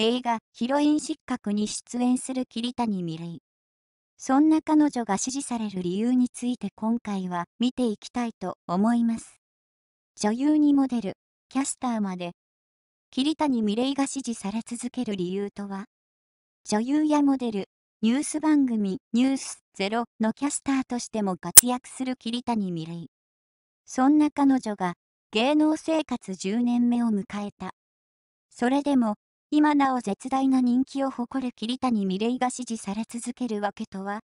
映画「ヒロイン失格」に出演する桐谷美玲そんな彼女が支持される理由について今回は見ていきたいと思います女優にモデルキャスターまで桐谷美玲が支持され続ける理由とは女優やモデルニュース番組「ニュースゼロのキャスターとしても活躍する桐谷美玲そんな彼女が芸能生活10年目を迎えたそれでも今なお絶大な人気を誇る桐谷美玲が支持され続けるわけとは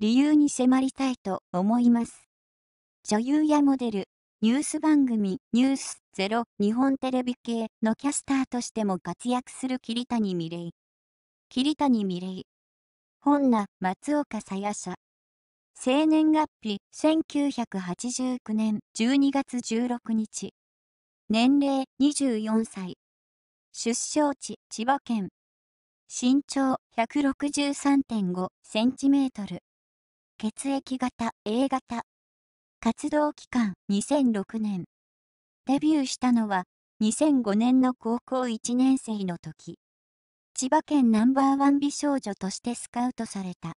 理由に迫りたいと思います。女優やモデル、ニュース番組、ニュースゼロ日本テレビ系のキャスターとしても活躍する桐谷美玲。桐谷美玲。本名、松岡さや社。生年月日、1989年12月16日。年齢、24歳。出生地千葉県身長163.5センチメートル血液型 A 型活動期間2006年デビューしたのは2005年の高校1年生の時千葉県ナンバーワン美少女としてスカウトされた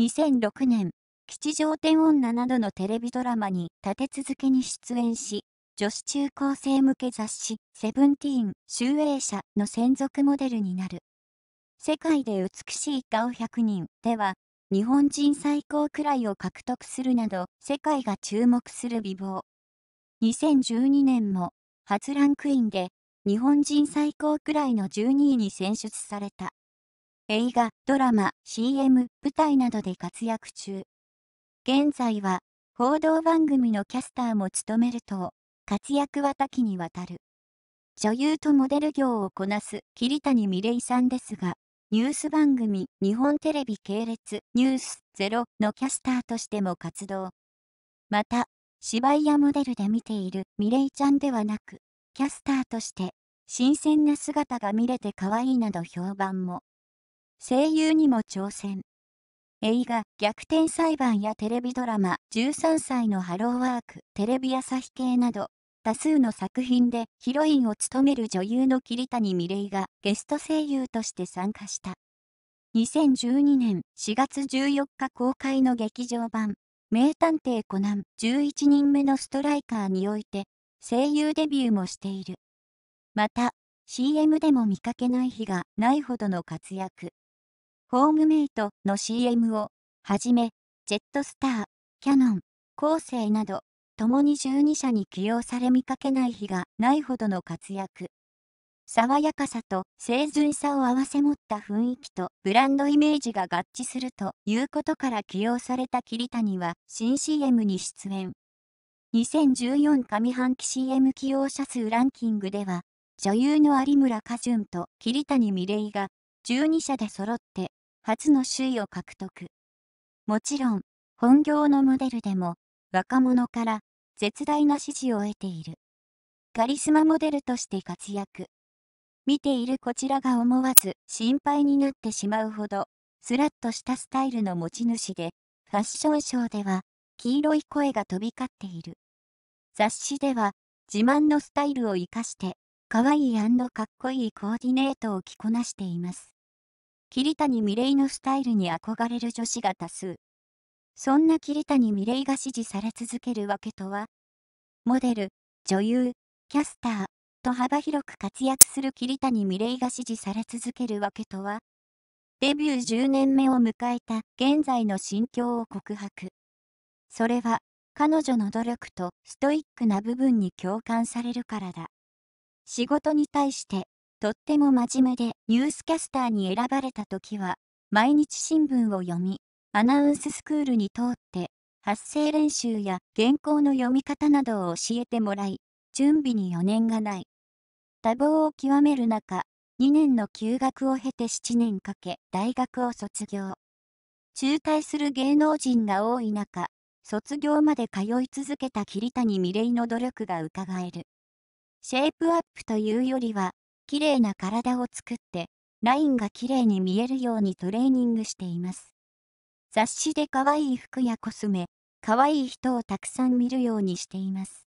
2006年吉祥天女などのテレビドラマに立て続けに出演し女子中高生向け雑誌「セブンティーン集英社」の専属モデルになる「世界で美しい顔100人」では日本人最高くらいを獲得するなど世界が注目する美貌2012年も初ランクインで日本人最高くらいの12位に選出された映画ドラマ CM 舞台などで活躍中現在は報道番組のキャスターも務めると活躍は多岐にわたる。女優とモデル業をこなす桐谷美玲さんですが、ニュース番組日本テレビ系列ニュースロのキャスターとしても活動。また、芝居やモデルで見ている美玲ちゃんではなく、キャスターとして新鮮な姿が見れて可愛いなど評判も。声優にも挑戦。映画逆転裁判やテレビドラマ13歳のハローワーク、テレビ朝日系など多数の作品でヒロインを務める女優の桐谷美玲がゲスト声優として参加した。2012年4月14日公開の劇場版「名探偵コナン11人目のストライカー」において声優デビューもしている。また CM でも見かけない日がないほどの活躍。ホームメイトの CM をはじめジェットスター、キャノン、セ世など共に12社に起用され見かけない日がないほどの活躍。爽やかさと清純さを併せ持った雰囲気とブランドイメージが合致するということから起用された桐谷は新 CM に出演。2014上半期 CM 起用者数ランキングでは、女優の有村架純と桐谷美玲が12社で揃って初の首位を獲得。もちろん、本業のモデルでも若者から絶大な支持を得ている。カリスマモデルとして活躍。見ているこちらが思わず心配になってしまうほど、スラッとしたスタイルの持ち主で、ファッションショーでは黄色い声が飛び交っている。雑誌では自慢のスタイルを活かして、可愛いかっこいいコーディネートを着こなしています。桐谷美玲のスタイルに憧れる女子が多数。そんな桐谷美玲が支持され続けるわけとは、モデル、女優、キャスターと幅広く活躍する桐谷美玲が支持され続けるわけとは、デビュー10年目を迎えた現在の心境を告白。それは、彼女の努力とストイックな部分に共感されるからだ。仕事に対して、とっても真面目でニュースキャスターに選ばれた時は、毎日新聞を読み、アナウンススクールに通って発声練習や原稿の読み方などを教えてもらい、準備に余念がない。多忙を極める中、2年の休学を経て7年かけ大学を卒業。中退する芸能人が多い中、卒業まで通い続けた桐谷美玲の努力が伺える。シェイプアップというよりは、綺麗な体を作って、ラインが綺麗に見えるようにトレーニングしています。雑誌で可愛い服やコスメ、可愛い人をたくさん見るようにしています。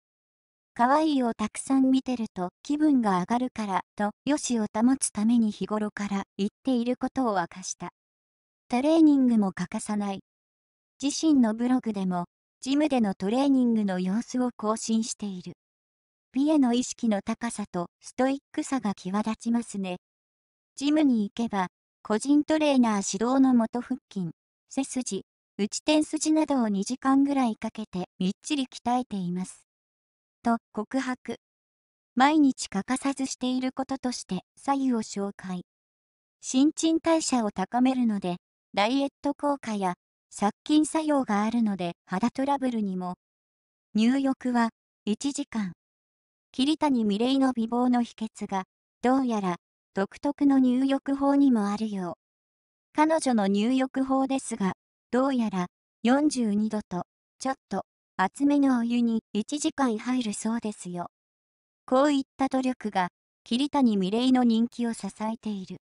可愛いをたくさん見てると気分が上がるからと、よしを保つために日頃から言っていることを明かした。トレーニングも欠かさない。自身のブログでも、ジムでのトレーニングの様子を更新している。美への意識の高さとストイックさが際立ちますね。ジムに行けば、個人トレーナー指導のもと腹筋、背筋、内点筋などを2時間ぐらいかけてみっちり鍛えています。と告白。毎日欠かさずしていることとして左右を紹介。新陳代謝を高めるので、ダイエット効果や殺菌作用があるので肌トラブルにも。入浴は1時間。桐谷美玲の美貌の秘訣が、どうやら独特の入浴法にもあるよう。彼女の入浴法ですが、どうやら42度と、ちょっと厚めのお湯に1時間入るそうですよ。こういった努力が、桐谷美玲の人気を支えている。